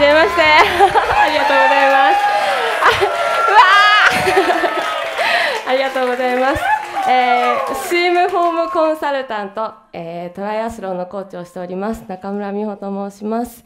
めまして ありがとうございます わ ありがとうございます、えー、スイムホームコンサルタント、えー、トライアスロンのコーチをしております中村美穂と申します、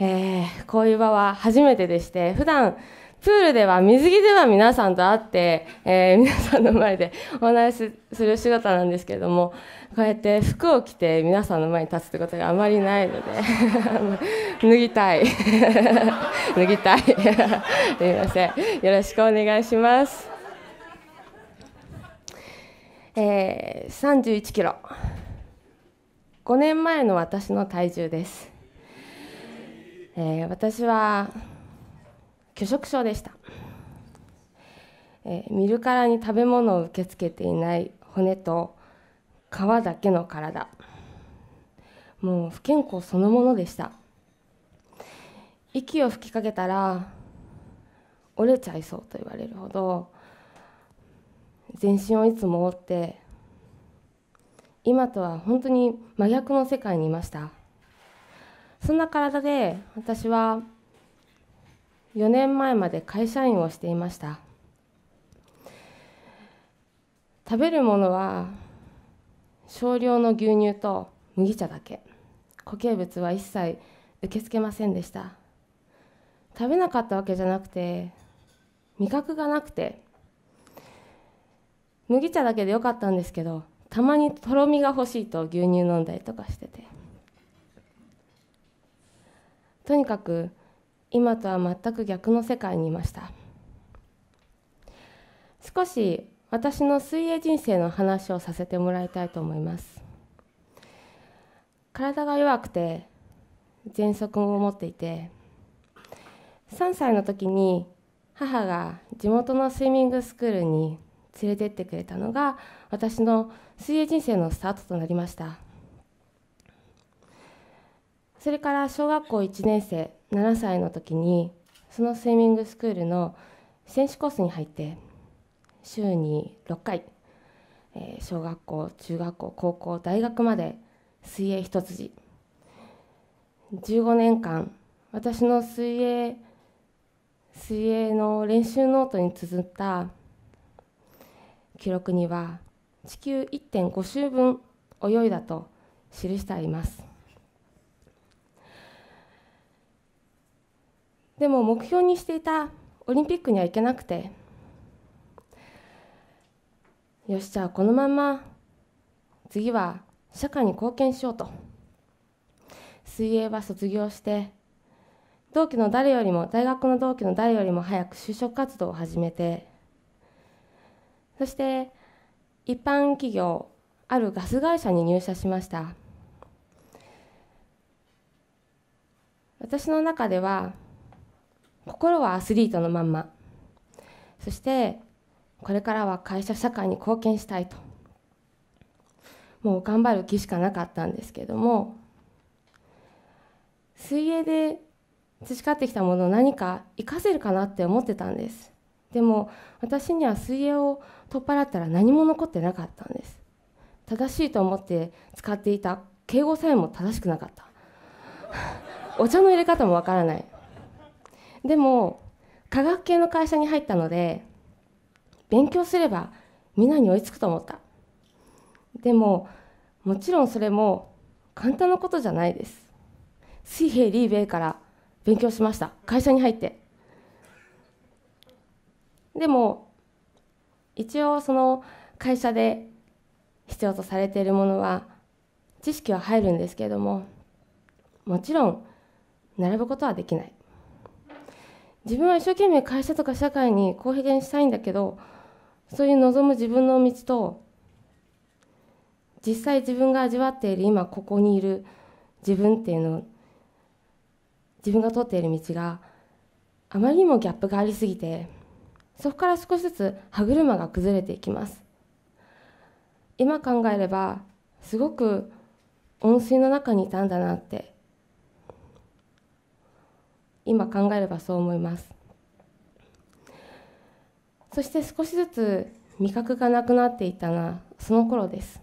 えー、こういう場は初めてでして普段プールでは水着では皆さんと会って、えー、皆さんの前でお話しする仕事なんですけれどもこうやって服を着て皆さんの前に立つってことがあまりないので 脱ぎたい 脱ぎたいすみませんよろしくお願いします、えー、31キロ5年前の私の体重です、えー、私は拒食症でした、えー、見るからに食べ物を受け付けていない骨と皮だけの体もう不健康そのものでした息を吹きかけたら折れちゃいそうと言われるほど全身をいつも覆って今とは本当に真逆の世界にいましたそんな体で私は4年前まで会社員をしていました食べるものは少量の牛乳と麦茶だけ固形物は一切受け付けませんでした食べなかったわけじゃなくて味覚がなくて麦茶だけでよかったんですけどたまにとろみが欲しいと牛乳飲んだりとかしててとにかく今とは全く逆の世界にいました少し私の水泳人生の話をさせてもらいたいと思います体が弱くて喘息を持っていて3歳の時に母が地元のスイミングスクールに連れてってくれたのが私の水泳人生のスタートとなりましたそれから小学校1年生7歳の時にそのスイミングスクールの選手コースに入って週に6回、えー、小学校中学校高校大学まで水泳一筋15年間私の水泳水泳の練習ノートに綴った記録には地球1.5周分泳いだと記してあります。でも目標にしていたオリンピックには行けなくてよしじゃあこのまま次は社会に貢献しようと水泳は卒業して同期の誰よりも大学の同期の誰よりも早く就職活動を始めてそして一般企業あるガス会社に入社しました私の中では心はアスリートのまんまそしてこれからは会社社会に貢献したいともう頑張る気しかなかったんですけども水泳で培ってきたものを何か活かせるかなって思ってたんですでも私には水泳を取っ払ったら何も残ってなかったんです正しいと思って使っていた敬語さえも正しくなかった お茶の入れ方もわからないでも科学系の会社に入ったので勉強すればみんなに追いつくと思ったでももちろんそれも簡単なことじゃないです水平リーベイから勉強しました会社に入ってでも一応その会社で必要とされているものは知識は入るんですけれどももちろん並ぶことはできない自分は一生懸命会社とか社会に公平にしたいんだけどそういう望む自分の道と実際自分が味わっている今ここにいる自分っていうの自分が通っている道があまりにもギャップがありすぎてそこから少しずつ歯車が崩れていきます今考えればすごく温水の中にいたんだなって今考えればそう思いますそして少しずつ味覚がなくなっていたのその頃です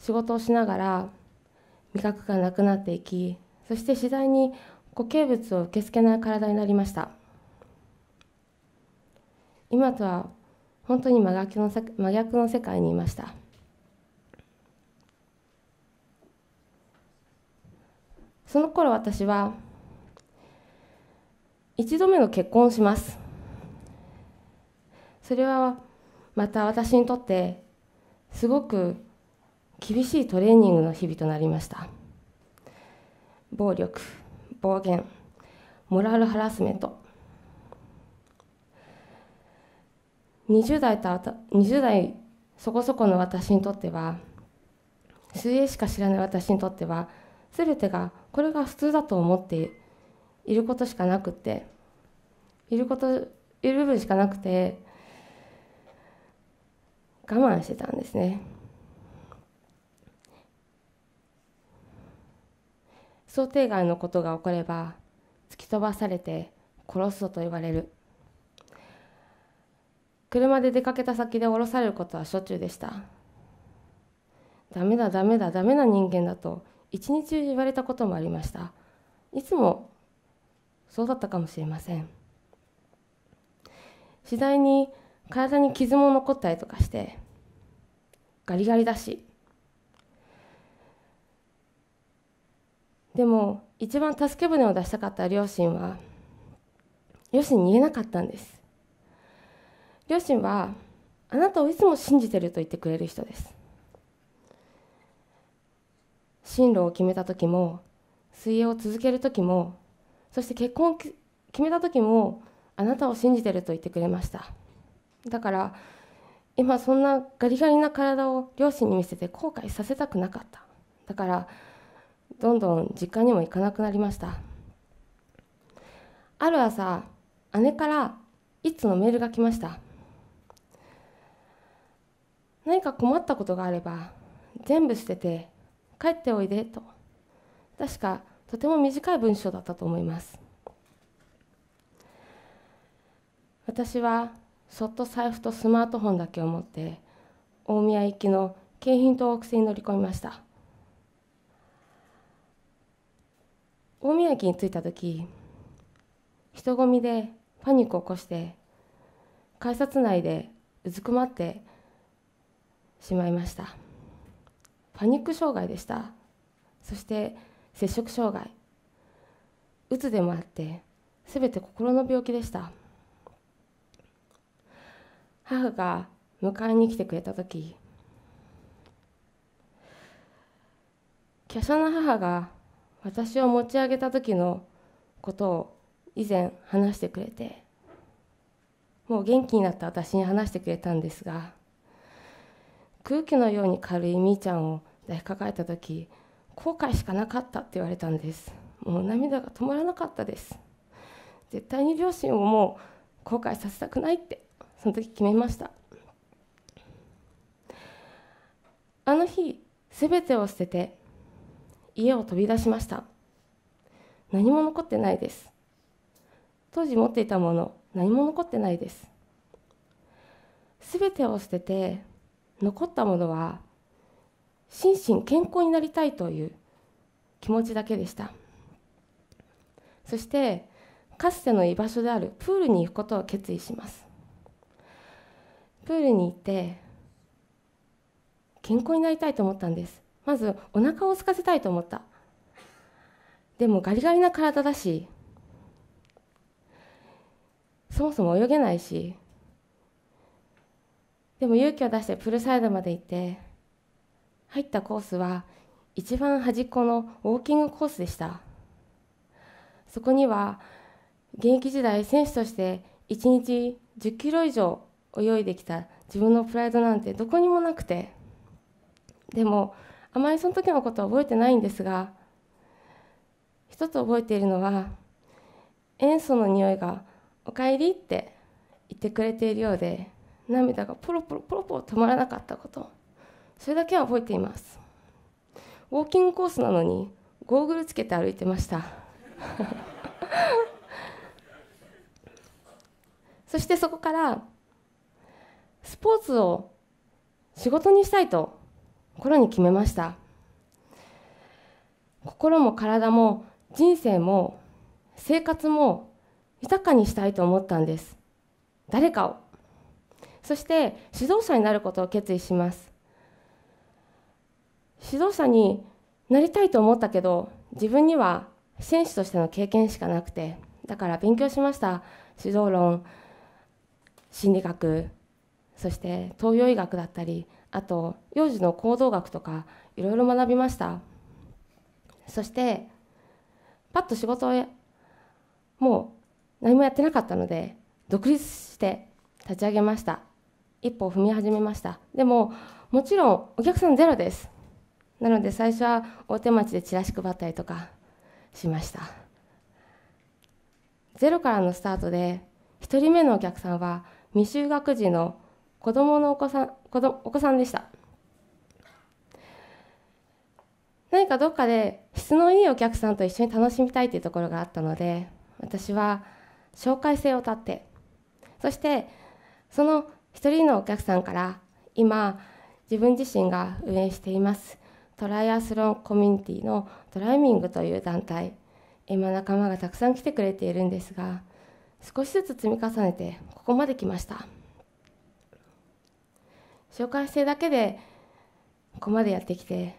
仕事をしながら味覚がなくなっていきそして次第に固形物を受け付けない体になりました今とは本当に真逆の世界にいましたその頃私は一度目の結婚をしますそれはまた私にとってすごく厳しいトレーニングの日々となりました暴力暴言モラルハラスメント20代と20代そこそこの私にとっては水泳しか知らない私にとっては全てがこれが普通だと思っていることしかなくていることいる部分しかなくて我慢してたんですね。想定外のことが起これば突き飛ばされて殺すぞと言われる車で出かけた先で降ろされることはしょっちゅうでしたダメだダメだダメな人間だと一日中言われたこともありましたいつもそうだったかもしれません次第に体に傷も残ったりとかしてガリガリだしでも一番助け舟を出したかった両親は両親に言えなかったんです両親はあなたをいつも信じてると言ってくれる人です進路を決めた時も水泳を続ける時もそして結婚を決めた時もあなたを信じてると言ってくれましただから今そんなガリガリな体を両親に見せて後悔させたくなかっただからどんどん実家にも行かなくなりましたある朝姉から一通のメールが来ました何か困ったことがあれば全部捨てて帰っておいでと確かとても短い文章だったと思います私はそっと財布とスマートフォンだけを持って大宮行きの京浜東北線に乗り込みました大宮駅に着いた時人混みでパニックを起こして改札内でうずくまってしまいましたパニック障害でしたそして摂食障害うつでもあってすべて心の病気でした母が迎えに来てくれた時華奢な母が私を持ち上げた時のことを以前話してくれてもう元気になった私に話してくれたんですが空気のように軽いみーちゃんを抱きかかえた時後悔しかなかったって言われたんですもう涙が止まらなかったです絶対に両親をもう後悔させたくないってその時決めましたあの日すべてを捨てて家を飛び出しました何も残ってないです当時持っていたもの何も残ってないですべてを捨てて残ったものは心身健康になりたいという気持ちだけでしたそしてかつての居場所であるプールに行くことを決意しますプールに行って健康になりたいと思ったんですまずお腹を空かせたいと思ったでもガリガリな体だしそもそも泳げないしでも勇気を出してプールサイドまで行って入ったコースは一番端っこのウォーキングコースでしたそこには現役時代選手として1日10キロ以上泳いできた自分のプライドなんてどこにもなくてでもあまりその時のことは覚えてないんですが一つ覚えているのは塩素の匂いが「おかえり」って言ってくれているようで涙がポロポロポロポロ止まらなかったことそれだけは覚えていますウォーキングコースなのにゴーグルつけて歩いてました そしてそこからスポーツを仕事にしたいと心に決めました心も体も人生も生活も豊かにしたいと思ったんです誰かをそして指導者になることを決意します指導者になりたいと思ったけど自分には選手としての経験しかなくてだから勉強しました指導論心理学そして東洋医学だったりあと幼児の行動学とかいろいろ学びましたそしてパッと仕事をもう何もやってなかったので独立して立ち上げました一歩踏み始めましたでももちろんお客さんゼロですなので最初は大手町でチラシ配ったりとかしましたゼロからのスタートで1人目のお客さんは未就学児の子どものお子さん子どお子さんでした何かどっかで質のいいお客さんと一緒に楽しみたいというところがあったので私は紹介制を立ってそしてその一人のお客さんから今自分自身が運営していますトライアスロンコミュニティのトライミングという団体今仲間がたくさん来てくれているんですが少しずつ積み重ねてここまで来ました紹介制だけでここまでやってきて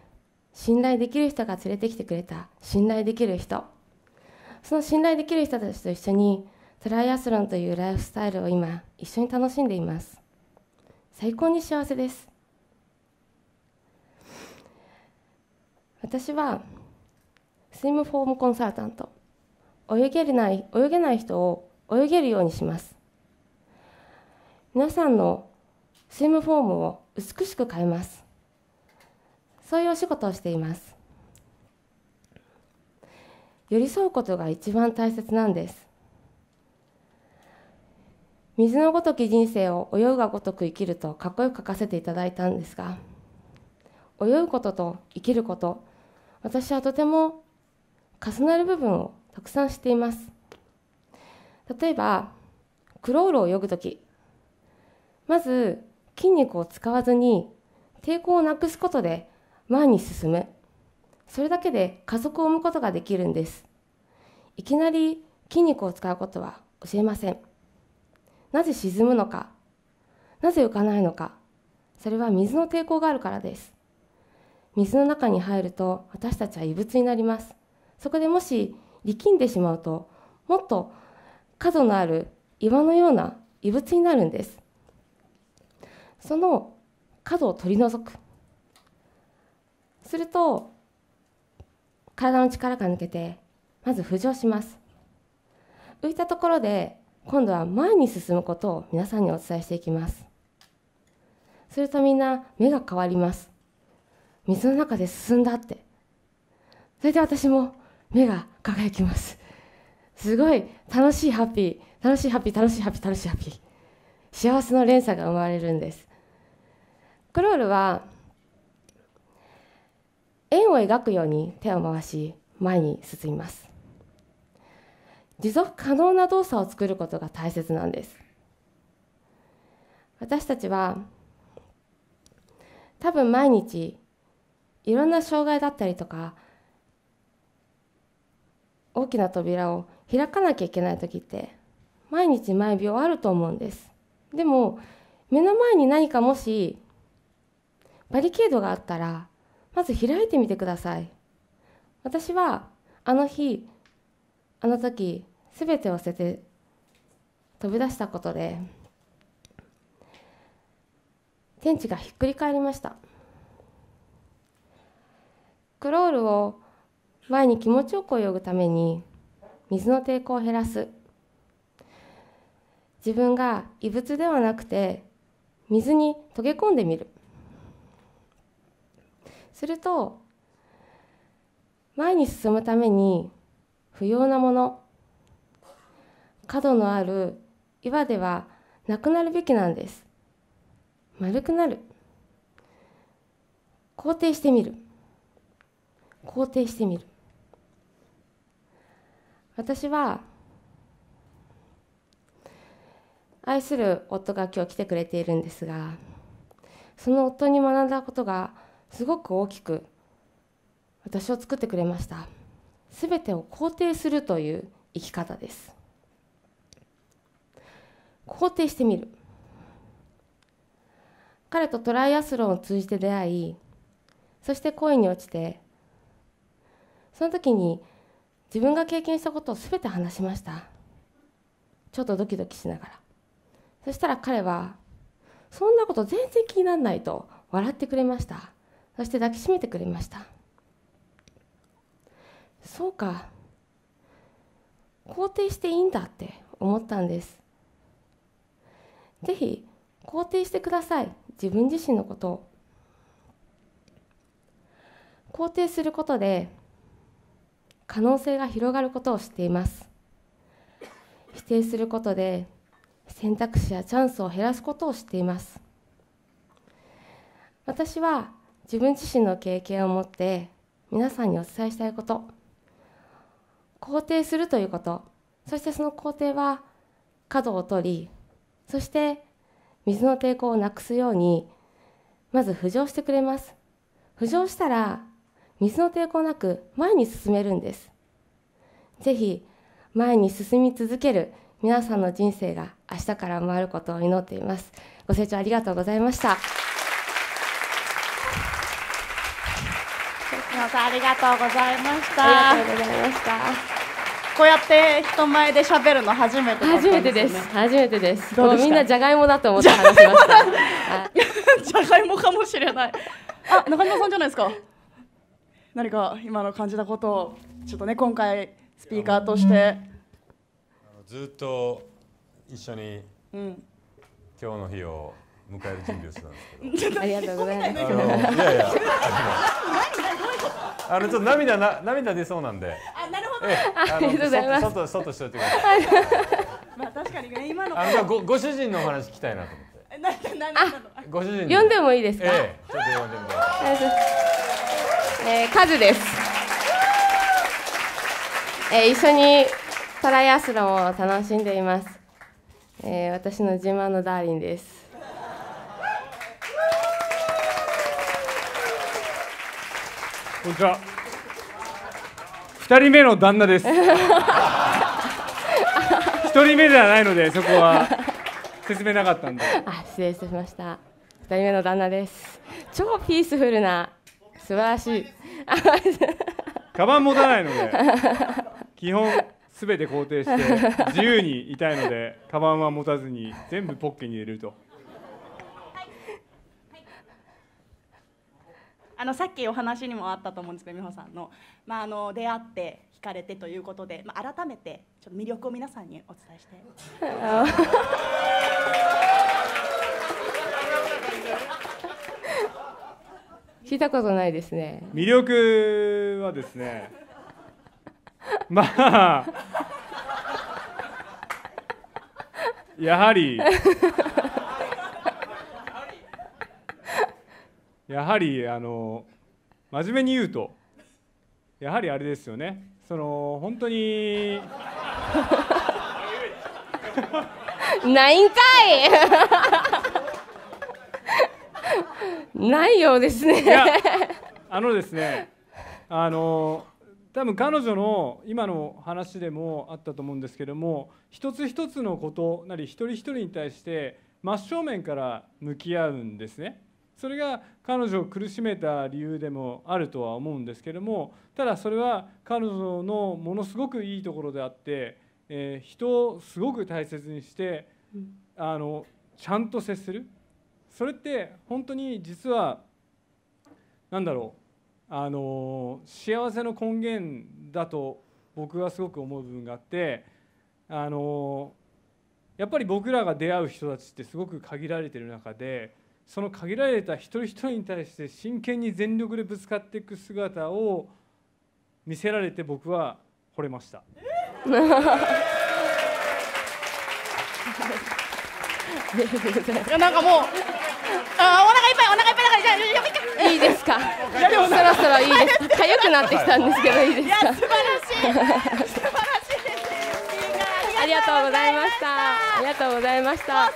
信頼できる人が連れてきてくれた信頼できる人その信頼できる人たちと一緒にトライアスロンというライフスタイルを今一緒に楽しんでいます最高に幸せです私はスイムフォームコンサルタント泳げない泳げない人を泳げるようにします皆さんのスイムフォームを美しく変えますそういうお仕事をしています寄り添うことが一番大切なんです水のごとき人生を泳ぐがごとく生きるとかっこよく書かせていただいたんですが泳ぐことと生きること私はとても重なる部分をたくさん知っています例えばクロールを泳ぐ時まず筋肉を使わずに抵抗をなくすことで前に進むそれだけで加速を生むことができるんですいきなり筋肉を使うことは教えませんなぜ沈むのかなぜ浮かないのかそれは水の抵抗があるからです水の中に入ると私たちは異物になりますそこでもし力んでしまうともっと角のある岩のような異物になるんですその角を取り除くすると体の力が抜けてまず浮上します浮いたところで今度は前に進むことを皆さんにお伝えしていきますするとみんな目が変わります水の中で進んだってそれで私も目が輝きますすごい楽しいハッピー楽しいハッピー楽しいハッピー楽しいハッピー幸せの連鎖が生まれるんですクロールは円を描くように手を回し前に進みます持続可能な動作を作ることが大切なんです私たちは多分毎日いろんな障害だったりとか大きな扉を開かなきゃいけない時って毎日毎秒あると思うんですでも目の前に何かもしバリケードがあったらまず開いてみてください私はあの日あの時全てを捨てて飛び出したことで天地がひっくり返りましたクロールを前に気持ちよく泳ぐために水の抵抗を減らす自分が異物ではなくて水に溶け込んでみるすると前に進むために不要なもの角のある岩ではなくなるべきなんです丸くなる肯定してみる肯定してみる私は愛する夫が今日来てくれているんですがその夫に学んだことがすごく大きく私を作ってくれました全てを肯定するという生き方です肯定してみる彼とトライアスロンを通じて出会いそして恋に落ちてその時に自分が経験したことを全て話しましたちょっとドキドキしながらそしたら彼は「そんなこと全然気にならない」と笑ってくれましたそして抱きしめてくれましたそうか肯定していいんだって思ったんです是非肯定してください自分自身のことを肯定することで可能性が広がることを知っています否定することで選択肢やチャンスを減らすことを知っています私は自分自身の経験を持って皆さんにお伝えしたいこと肯定するということそしてその肯定は角を取りそして水の抵抗をなくすようにまず浮上してくれます浮上したら水の抵抗なく前に進めるんですぜひ前に進み続ける皆さんの人生が明日から回ることを祈っていますご清聴ありがとうございましたありがとうございましたありがとうございましたこうやって人前で喋るの初めて、ね、初めてです初めてですうみんなじゃがいもだと思って話しました じゃがいもかもしれないあ中島さんじゃないですか何か今の感じたことをちょっとね今回スピーカーとしてずっと一緒に、うん、今日の日を迎える準備をしてたんですけど ありがとうございますいやいやあのちょっと涙な涙出そうなんであなる ありがとうございます。外外しといてください。まあ確かにね今のあのごご主人のお話聞きたいなと思って。え ななご主人読んでもいいですか。ええちょっと読んでえー、カズです、えー一緒にトライアスロンを楽しんでいます、えー私の自慢のダーリンですこんにちは。二人目の旦那です 一人目ではないのでそこは説明なかったんであ失礼いたしました二人目の旦那です超ピースフルな素晴らしい カバン持たないので基本すべて肯定して自由にいたいのでカバンは持たずに全部ポッケに入れるとあのさっきお話にもあったと思うんですけど美穂さんの,、まあ、あの出会って惹かれてということで、まあ、改めてちょっと魅力を皆さんにお伝えして。聞いたことないですね魅力はですね まあやはりやはりあの真面目に言うとやはりあれですよねその本当に ないんかいないようですねいやあのですねあの多分彼女の今の話でもあったと思うんですけども一つ一つのことなり一人一人に対して真正面から向き合うんですね。それが彼女を苦しめた理由でもあるとは思うんですけれどもただそれは彼女のものすごくいいところであって、えー、人をすごく大切にしてあのちゃんと接するそれって本当に実は何だろうあの幸せの根源だと僕はすごく思う部分があってあのやっぱり僕らが出会う人たちってすごく限られてる中で。その限られた一人一人に対して真剣に全力でぶつかっていく姿を見せられて僕は惚れました。なんかもうあお腹いっぱいお腹いっぱいだからじゃあやめていいですかそろそろいいですか痒くなってきたんですけどいいですか素晴らしい素晴らしいですありがとうございましたありがとうございました